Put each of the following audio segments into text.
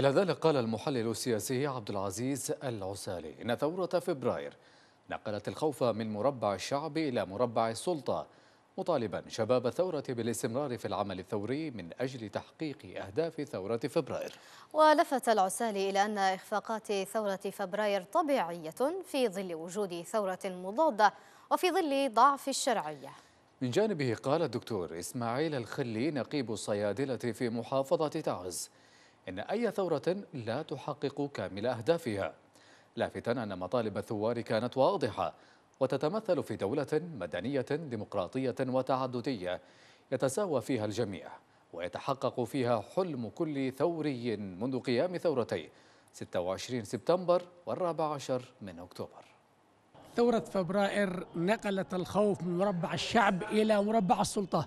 إلى ذلك قال المحلل السياسي عبد العزيز العسالي إن ثورة فبراير نقلت الخوف من مربع الشعب إلى مربع السلطة مطالبا شباب الثورة بالاستمرار في العمل الثوري من أجل تحقيق أهداف ثورة فبراير ولفت العسالي إلى أن إخفاقات ثورة فبراير طبيعية في ظل وجود ثورة مضادة وفي ظل ضعف الشرعية من جانبه قال الدكتور إسماعيل الخلي نقيب الصيادلة في محافظة تعز إن أي ثورة لا تحقق كامل أهدافها لافتا أن مطالب الثوار كانت واضحة وتتمثل في دولة مدنية ديمقراطية وتعددية يتساوى فيها الجميع ويتحقق فيها حلم كل ثوري منذ قيام ثورتي 26 سبتمبر والرابع عشر من أكتوبر ثورة فبراير نقلت الخوف من مربع الشعب إلى مربع السلطة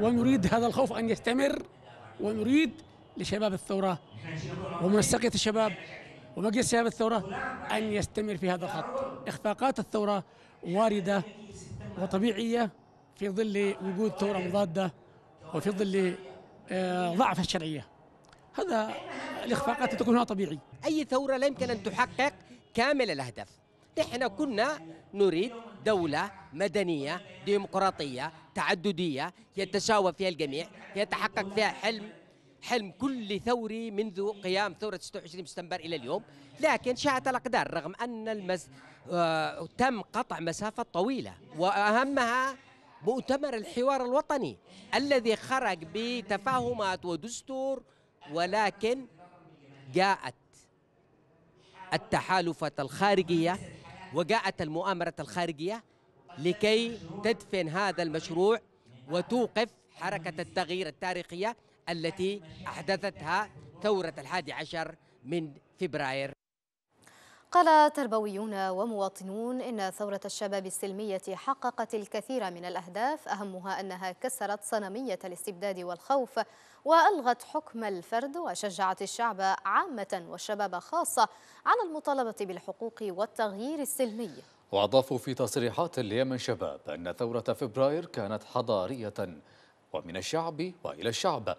ونريد هذا الخوف أن يستمر ونريد لشباب الثورة ومنسقية الشباب ومجلس شباب الثورة أن يستمر في هذا الخط إخفاقات الثورة واردة وطبيعية في ظل وجود ثورة مضادة وفي ظل آه، ضعف الشرعية هذا الإخفاقات تكون هنا طبيعي أي ثورة لا يمكن أن تحقق كامل الأهداف نحن كنا نريد دولة مدنية ديمقراطية تعددية يتساوى فيها الجميع يتحقق فيها حلم حلم كل ثوري منذ قيام ثورة 26 سبتمبر إلى اليوم لكن شاءت الأقدار رغم أن المس... آه... تم قطع مسافة طويلة وأهمها مؤتمر الحوار الوطني الذي خرج بتفاهمات ودستور ولكن جاءت التحالفات الخارجية وجاءت المؤامرة الخارجية لكي تدفن هذا المشروع وتوقف حركة التغيير التاريخية التي أحدثتها ثورة الحادي عشر من فبراير قال تربويون ومواطنون إن ثورة الشباب السلمية حققت الكثير من الأهداف أهمها أنها كسرت صنمية الاستبداد والخوف وألغت حكم الفرد وشجعت الشعب عامة والشباب خاصة على المطالبة بالحقوق والتغيير السلمي وأضافوا في تصريحات ليمن شباب أن ثورة فبراير كانت حضارية ومن الشعب وإلى الشعب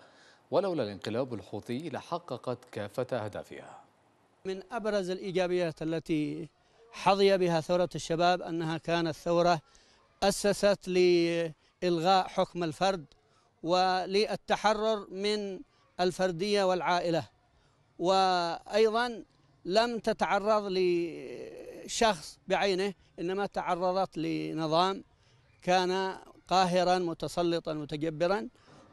ولولا الانقلاب الحوثي لحققت كافة أهدافها من أبرز الإيجابيات التي حظي بها ثورة الشباب أنها كانت ثورة أسست لإلغاء حكم الفرد وللتحرر من الفردية والعائلة وأيضا لم تتعرض لشخص بعينه إنما تعرضت لنظام كان قاهرا متسلطا متجبرا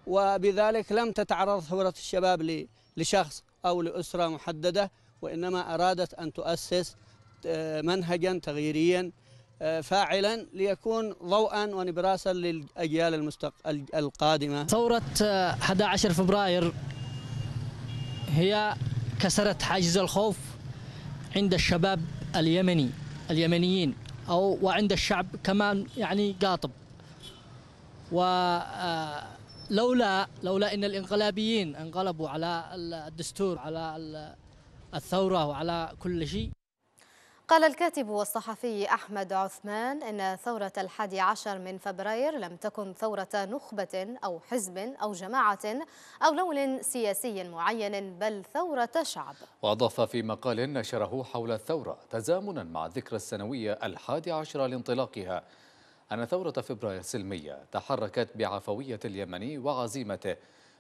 وبذلك لم تتعرض ثورة الشباب لشخص أو لأسرة محددة وإنما أرادت أن تؤسس آه، منهجا تغييريا آه، فاعلا ليكون ضوءا ونبراسا للأجيال المستق... القادمة ثورة 11 آه، فبراير هي كسرت حاجز الخوف عند الشباب اليمني اليمنيين أو وعند الشعب كمان يعني قاطب و لولا لولا ان الانقلابيين انقلبوا على الدستور على الثوره وعلى كل شيء قال الكاتب والصحفي أحمد عثمان إن ثورة الحادي عشر من فبراير لم تكن ثورة نخبة أو حزب أو جماعة أو لون سياسي معين بل ثورة شعب وأضاف في مقال نشره حول الثورة تزامنا مع الذكرى السنوية الحادي عشر لانطلاقها أن ثورة فبراير السلمية تحركت بعفوية اليمني وعزيمته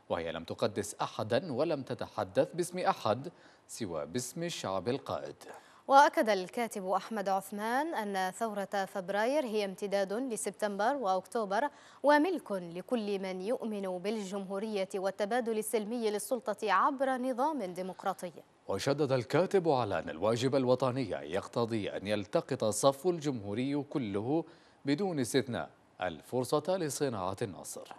وهي لم تقدس أحدا ولم تتحدث باسم أحد سوى باسم الشعب القائد وأكد الكاتب أحمد عثمان أن ثورة فبراير هي امتداد لسبتمبر وأكتوبر وملك لكل من يؤمن بالجمهورية والتبادل السلمي للسلطة عبر نظام ديمقراطي وشدد الكاتب على أن الواجب الوطني يقتضي أن يلتقط صف الجمهوري كله بدون استثناء الفرصة لصناعة النصر